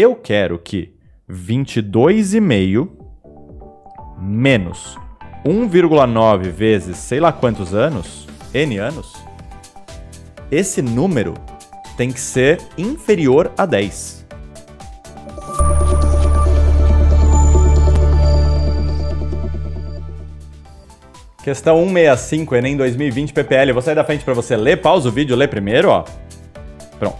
Eu quero que 22,5 menos 1,9 vezes sei lá quantos anos, N anos, esse número tem que ser inferior a 10. Questão 165, Enem 2020, PPL. Vou sair da frente para você ler, pausa o vídeo, lê primeiro, ó. Pronto.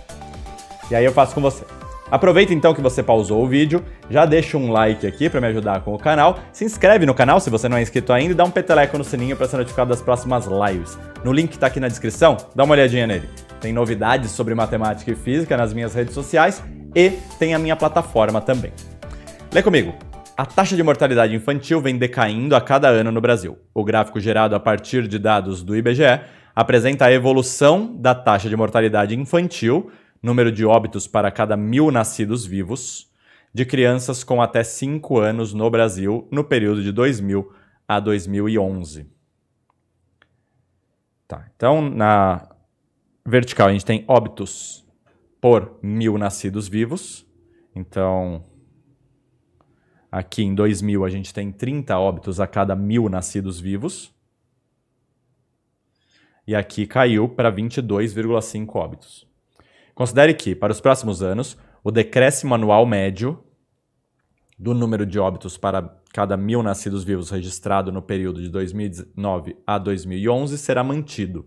E aí eu faço com você. Aproveita então que você pausou o vídeo, já deixa um like aqui para me ajudar com o canal, se inscreve no canal se você não é inscrito ainda e dá um peteleco no sininho para ser notificado das próximas lives. No link que está aqui na descrição, dá uma olhadinha nele. Tem novidades sobre matemática e física nas minhas redes sociais e tem a minha plataforma também. Lê comigo. A taxa de mortalidade infantil vem decaindo a cada ano no Brasil. O gráfico gerado a partir de dados do IBGE apresenta a evolução da taxa de mortalidade infantil número de óbitos para cada mil nascidos vivos, de crianças com até 5 anos no Brasil no período de 2000 a 2011. Tá, então, na vertical, a gente tem óbitos por mil nascidos vivos. Então, aqui em 2000, a gente tem 30 óbitos a cada mil nascidos vivos. E aqui caiu para 22,5 óbitos. Considere que, para os próximos anos, o decréscimo anual médio do número de óbitos para cada mil nascidos vivos registrado no período de 2009 a 2011 será mantido.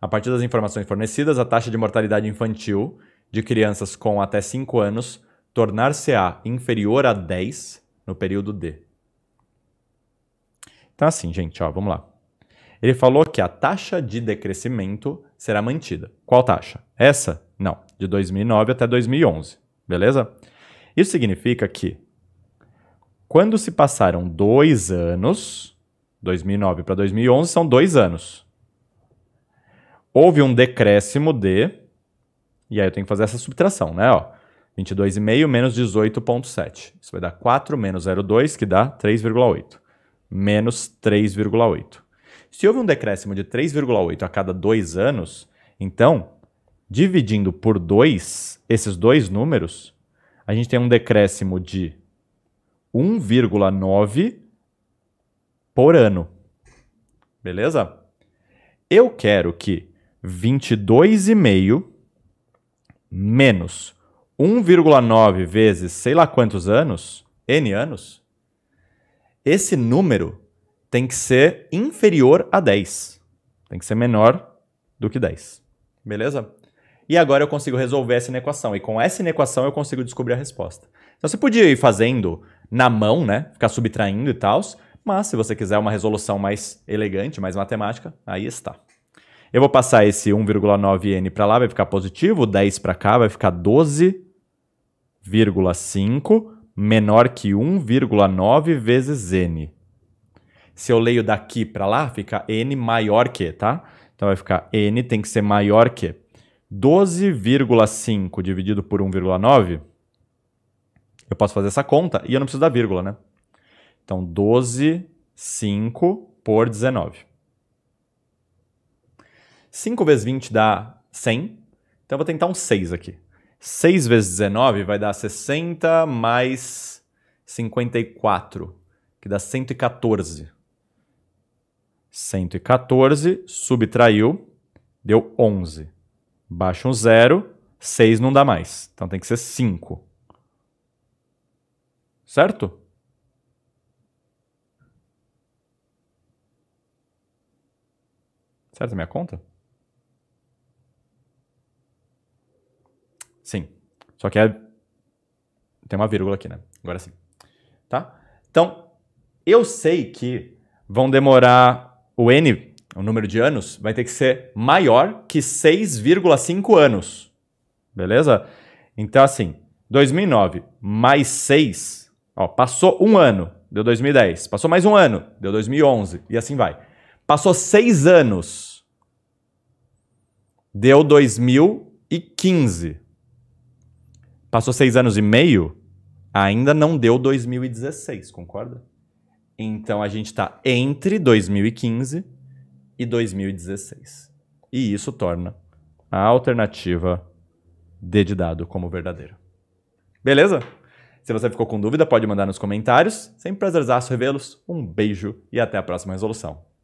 A partir das informações fornecidas, a taxa de mortalidade infantil de crianças com até 5 anos tornar-se-á inferior a 10 no período D. Então, assim, gente, ó, vamos lá. Ele falou que a taxa de decrescimento será mantida. Qual taxa? Essa? Não, de 2009 até 2011, beleza? Isso significa que quando se passaram dois anos, 2009 para 2011 são dois anos. Houve um decréscimo de, e aí eu tenho que fazer essa subtração, né? Ó, 22,5 menos 18,7. Isso vai dar 4 menos 0,2, que dá 3,8. Menos 3,8. Se houve um decréscimo de 3,8 a cada dois anos, então, dividindo por dois esses dois números, a gente tem um decréscimo de 1,9 por ano. Beleza? Eu quero que 22,5 menos 1,9 vezes sei lá quantos anos, N anos, esse número tem que ser inferior a 10. Tem que ser menor do que 10. Beleza? E agora eu consigo resolver essa inequação. E com essa inequação eu consigo descobrir a resposta. Então você podia ir fazendo na mão, né? Ficar subtraindo e tal. Mas se você quiser uma resolução mais elegante, mais matemática, aí está. Eu vou passar esse 1,9n para lá, vai ficar positivo. 10 para cá vai ficar 12,5 menor que 1,9 vezes n. Se eu leio daqui para lá, fica n maior que, tá? Então vai ficar n tem que ser maior que 12,5 dividido por 1,9. Eu posso fazer essa conta e eu não preciso da vírgula, né? Então 12,5 por 19. 5 vezes 20 dá 100. Então eu vou tentar um 6 aqui. 6 vezes 19 vai dar 60 mais 54, que dá 114. 114, subtraiu, deu 11. Baixa um zero, 6 não dá mais. Então tem que ser 5. Certo? Certo a minha conta? Sim. Só que é... tem uma vírgula aqui, né? Agora sim. Tá? Então, eu sei que vão demorar o N, o número de anos, vai ter que ser maior que 6,5 anos. Beleza? Então, assim, 2009 mais 6, ó, passou um ano, deu 2010. Passou mais um ano, deu 2011. E assim vai. Passou seis anos, deu 2015. Passou seis anos e meio, ainda não deu 2016, concorda? Então a gente está entre 2015 e 2016. E isso torna a alternativa D de dado como verdadeira. Beleza? Se você ficou com dúvida, pode mandar nos comentários. Sempre prazerzaço revê-los. Um beijo e até a próxima resolução.